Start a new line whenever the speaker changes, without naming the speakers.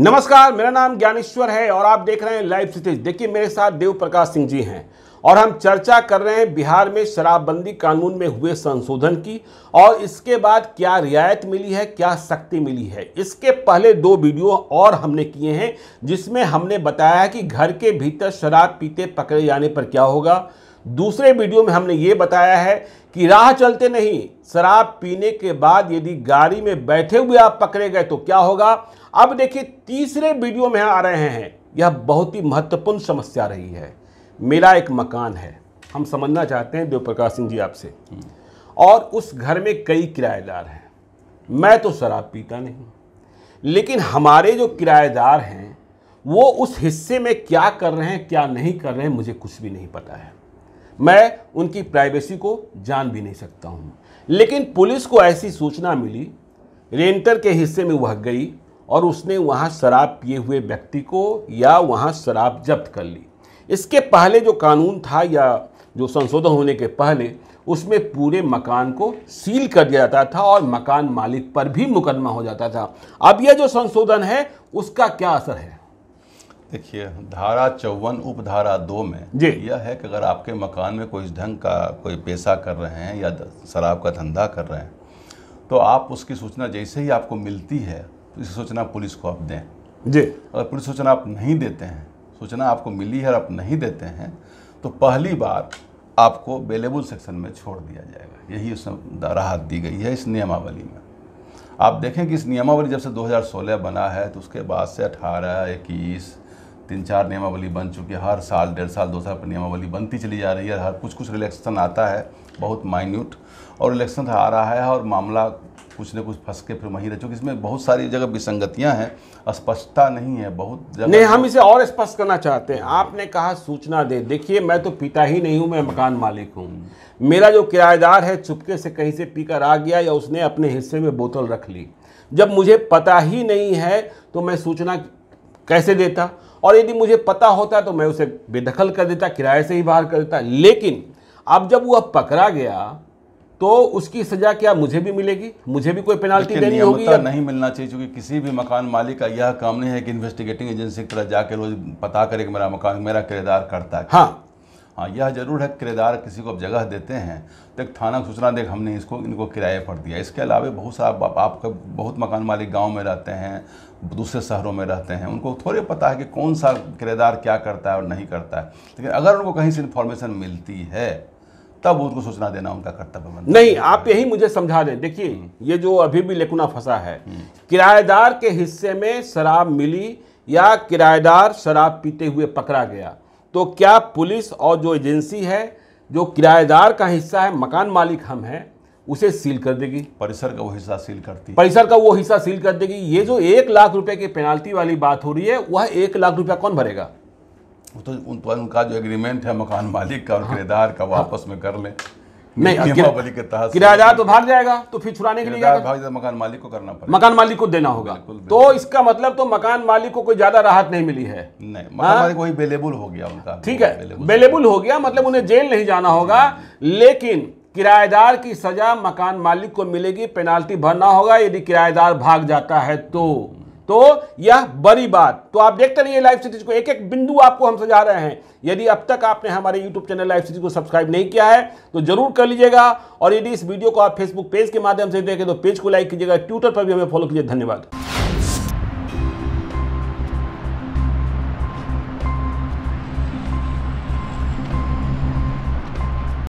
नमस्कार मेरा नाम ज्ञानेश्वर है और आप देख रहे हैं लाइव स्थिति देखिए मेरे साथ देव प्रकाश सिंह जी हैं और हम चर्चा कर रहे हैं बिहार में शराबबंदी कानून में हुए संशोधन की और इसके बाद क्या रियायत मिली है क्या सख्ती मिली है इसके पहले दो वीडियो और हमने किए हैं जिसमें हमने बताया कि घर के भीतर शराब पीते पकड़े जाने पर क्या होगा दूसरे वीडियो में हमने ये बताया है कि राह चलते नहीं शराब पीने के बाद यदि गाड़ी में बैठे हुए आप पकड़े गए तो क्या होगा अब देखिए तीसरे वीडियो में आ रहे हैं यह बहुत ही महत्वपूर्ण समस्या रही है मेरा एक मकान है हम समझना चाहते हैं देव प्रकाश सिंह जी आपसे और उस घर में कई किराएदार हैं मैं तो शराब पीता नहीं लेकिन हमारे जो किराएदार हैं वो उस हिस्से में क्या कर रहे हैं क्या नहीं कर रहे हैं मुझे कुछ भी नहीं पता है मैं उनकी प्राइवेसी को जान भी नहीं सकता हूँ लेकिन पुलिस को ऐसी सूचना मिली रेंटर के हिस्से में वह गई और उसने वहाँ शराब पिए हुए व्यक्ति को या वहाँ शराब जब्त कर ली इसके पहले जो कानून था या जो संशोधन होने के पहले उसमें पूरे मकान को सील कर दिया जाता था और मकान मालिक पर भी मुकदमा हो जाता था अब यह जो संशोधन है उसका क्या असर है
देखिए धारा चौवन उपधारा दो में यह है कि अगर आपके मकान में कोई ढंग का कोई पेशा कर रहे हैं या शराब का धंधा कर रहे हैं तो आप उसकी सूचना जैसे ही आपको मिलती है सूचना पुलिस को आप दें जी अगर पुलिस सूचना आप नहीं देते हैं सूचना आपको मिली है और आप नहीं देते हैं तो पहली बार आपको बेलेबुल सेक्शन में छोड़ दिया जाएगा यही उसमें राहत दी गई है इस नियमावली में आप देखें कि इस नियमावली जब से 2016 बना है तो उसके बाद से 18, 21, तीन चार नियमावली बन चुकी है हर साल डेढ़ साल दो साल पर नियमावली बनती चली जा रही है हर कुछ कुछ रिलेक्शन आता है बहुत माइन्यूट और रिलेक्शन आ रहा है और मामला कुछ ना कुछ फंस के फिर वहीं रहे चूंकि इसमें बहुत सारी जगह विसंगतियां हैं स्पष्टता नहीं है बहुत जगह नहीं हम तो- इसे और स्पष्ट करना
चाहते हैं आपने कहा सूचना दे देखिए मैं तो पिता ही नहीं हूँ मैं मकान मालिक हूँ मेरा जो किराएदार है चुपके से कहीं से पीकर आ गया या उसने अपने हिस्से में बोतल रख ली जब मुझे पता ही नहीं है तो मैं सूचना कैसे देता और यदि मुझे पता होता तो मैं उसे बेदखल कर देता किराए से ही बाहर कर देता लेकिन अब जब वह पकड़ा गया तो उसकी सजा क्या मुझे भी मिलेगी मुझे भी कोई पेनाल्टी देनी होगी या नहीं
मिलना चाहिए क्योंकि किसी भी मकान मालिक का यह काम नहीं है कि इन्वेस्टिगेटिंग एजेंसी की तरह जाकर रोज पता करे कि मेरा मकान मेरा किरदार करता है हाँ हाँ यह जरूर है किरदार किसी को अब जगह देते हैं तो एक थाना सूचना देख हमने इसको इनको किराए पर दिया इसके अलावा बहुत सारा आप, आपके बहुत मकान मालिक गांव में रहते हैं दूसरे शहरों में रहते हैं उनको थोड़े पता है कि कौन सा किरदार क्या करता है और नहीं करता है लेकिन अगर उनको कहीं से इन्फॉर्मेशन मिलती है तब उनको सूचना देना उनका कर्तव्य बनता नहीं आप यही मुझे
समझा दें देखिए हम्म। ये जो अभी भी लेकुना फंसा है हम्म। किराएदार के हिस्से में शराब मिली या किराएदार शराब पीते हुए पकड़ा गया तो क्या पुलिस और जो एजेंसी है जो किराएदार का हिस्सा है मकान मालिक हम हैं उसे सील
कर देगी परिसर का वो हिस्सा सील करती परिसर
का वो हिस्सा सील कर देगी ये जो एक लाख रुपए की पेनाल्टी
वाली बात हो रही है वह एक लाख रुपया कौन भरेगा तो उन पर उनका जो एग्रीमेंट है मकान मालिक का और किरेदार का वो आपस में कर लें नहीं किराएदार तो भाग जाएगा तो फिर छुड़ाने के लिए भाग जाएगा मकान मालिक को करना पड़ेगा मकान मालिक को देना होगा तो इसका मतलब तो
मकान मालिक को कोई ज्यादा राहत नहीं मिली है नहीं मकान हाँ? मालिक वही बेलेबुल हो गया उनका ठीक है अवेलेबल हो गया मतलब उन्हें जेल नहीं जाना होगा लेकिन किराएदार की सजा मकान मालिक को मिलेगी पेनाल्टी भरना होगा यदि किराएदार भाग जाता है तो तो यह बड़ी बात तो आप देखते रहिए लाइव सीरीज को एक एक बिंदु आपको हम समझा रहे हैं यदि अब तक आपने हमारे यूट्यूब चैनल लाइव सीरीज को सब्सक्राइब नहीं किया है तो जरूर कर लीजिएगा और यदि इस वीडियो को आप फेसबुक पेज के माध्यम से देखें तो पेज को लाइक कीजिएगा ट्विटर पर भी हमें फॉलो कीजिए धन्यवाद